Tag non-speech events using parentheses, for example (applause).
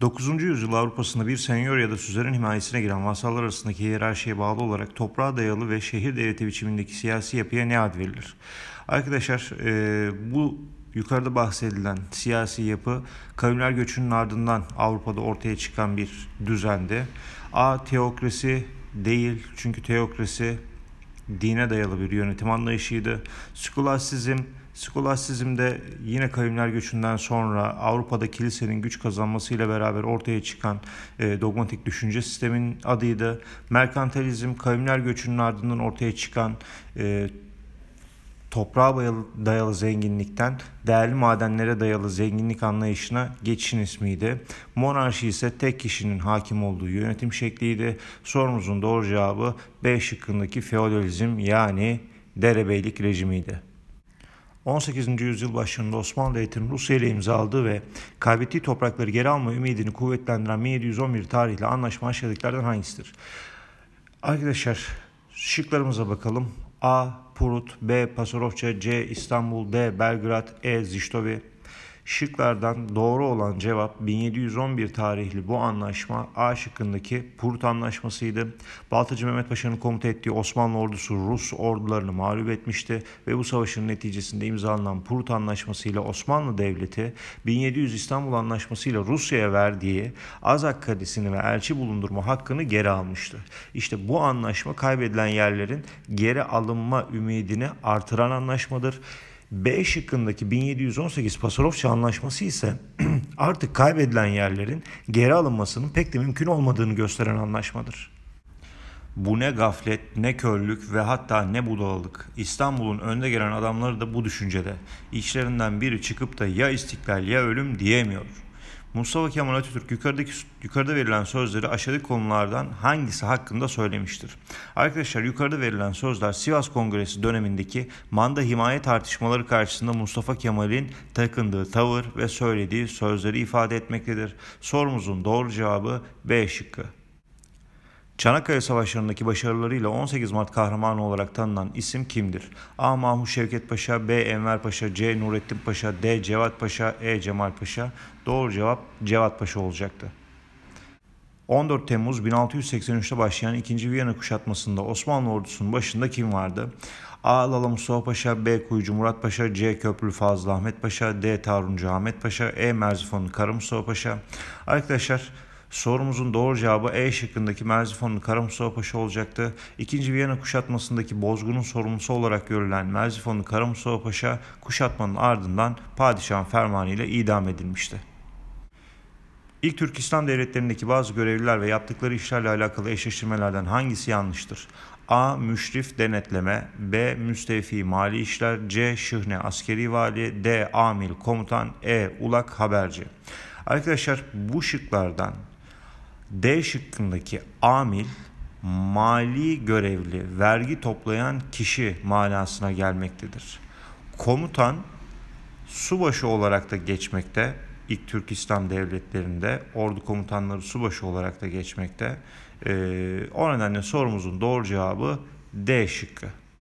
9. yüzyıl Avrupa'sında bir senyor ya da süzerin himayesine giren vasallar arasındaki hiyerarşiye bağlı olarak toprağa dayalı ve şehir devleti biçimindeki siyasi yapıya ne ad verilir? Arkadaşlar e, bu yukarıda bahsedilen siyasi yapı kavimler göçünün ardından Avrupa'da ortaya çıkan bir düzende. A. Teokrasi değil çünkü teokrasi dine dayalı bir yönetim anlayışıydı. Skolasizm Skolasizm de yine kavimler göçünden sonra Avrupa'da kilisenin güç kazanmasıyla beraber ortaya çıkan e, dogmatik düşünce sistemin adıydı. Merkantilizm kavimler göçünün ardından ortaya çıkan e, toprağa dayalı zenginlikten değerli madenlere dayalı zenginlik anlayışına geçişin ismiydi. Monarşi ise tek kişinin hakim olduğu yönetim şekliydi. Sorumuzun doğru cevabı B şıkkındaki feodalizm yani derebeylik rejimiydi. 18. yüzyıl başında Osmanlı Devleti'nin Rusya ile imzaladığı ve kaybettiği toprakları geri alma ümidini kuvvetlendiren 1711 tarihli anlaşma aşağıdakilerden hangisidir? Arkadaşlar şıklarımıza bakalım. A. Purut B. Pasarofça C. İstanbul D. Belgrad E. Ziştovi Şıklardan doğru olan cevap 1711 tarihli bu anlaşma A şıkkındaki Prut Anlaşması'ydı. Baltacı Mehmet Paşa'nın komut ettiği Osmanlı ordusu Rus ordularını mağlup etmişti ve bu savaşın neticesinde imzalanan Purt Anlaşması ile Osmanlı Devleti 1700 İstanbul Anlaşması ile Rusya'ya verdiği Azak Kadisi'ni ve elçi bulundurma hakkını geri almıştı. İşte bu anlaşma kaybedilen yerlerin geri alınma ümidini artıran anlaşmadır. B şıkkındaki 1718 Pasarofça Anlaşması ise (clears throat) artık kaybedilen yerlerin geri alınmasının pek de mümkün olmadığını gösteren anlaşmadır. Bu ne gaflet, ne köllük ve hatta ne budalalık. İstanbul'un önde gelen adamları da bu düşüncede. İçlerinden biri çıkıp da ya istiklal ya ölüm diyemiyor. Mustafa Kemal Atatürk yukarıdaki yukarıda verilen sözleri aşağıdaki konulardan hangisi hakkında söylemiştir? Arkadaşlar yukarıda verilen sözler Sivas Kongresi dönemindeki manda himaye tartışmaları karşısında Mustafa Kemal'in takındığı tavır ve söylediği sözleri ifade etmektedir. Sorumuzun doğru cevabı B şıkkı. Çanakkale Savaşları'ndaki başarılarıyla 18 Mart kahramanı olarak tanınan isim kimdir? A. Mahmut Şevket Paşa, B. Enver Paşa, C. Nurettin Paşa, D. Cevat Paşa, E. Cemal Paşa. Doğru cevap Cevat Paşa olacaktı. 14 Temmuz 1683'te başlayan 2. Viyana kuşatmasında Osmanlı ordusunun başında kim vardı? A. Lala Mustafa Paşa, B. Kuyucu Murat Paşa, C. Köprülü Fazıl Ahmet Paşa, D. Taruncu Ahmet Paşa, E. Merzifon Kara Mustafa Paşa. Arkadaşlar Sorumuzun doğru cevabı E şıkkındaki Merzifonlu Kara Mustafa Paşa olacaktı. İkinci Viyana kuşatmasındaki bozgunun sorumlusu olarak görülen Merzifonlu Kara Mustafa Paşa kuşatmanın ardından padişahın fermanı ile idam edilmişti. İlk Türk İslam devletlerindeki bazı görevliler ve yaptıkları işlerle alakalı eşleştirmelerden hangisi yanlıştır? A. Müşrif denetleme B. Müstefi mali işler C. Şıhne askeri vali D. Amil komutan E. Ulak haberci Arkadaşlar bu şıklardan D şıkkındaki amil mali görevli vergi toplayan kişi manasına gelmektedir. Komutan subaşı olarak da geçmekte. İlk Türk İslam devletlerinde ordu komutanları subaşı olarak da geçmekte. Ee, o nedenle sorumuzun doğru cevabı D şıkkı.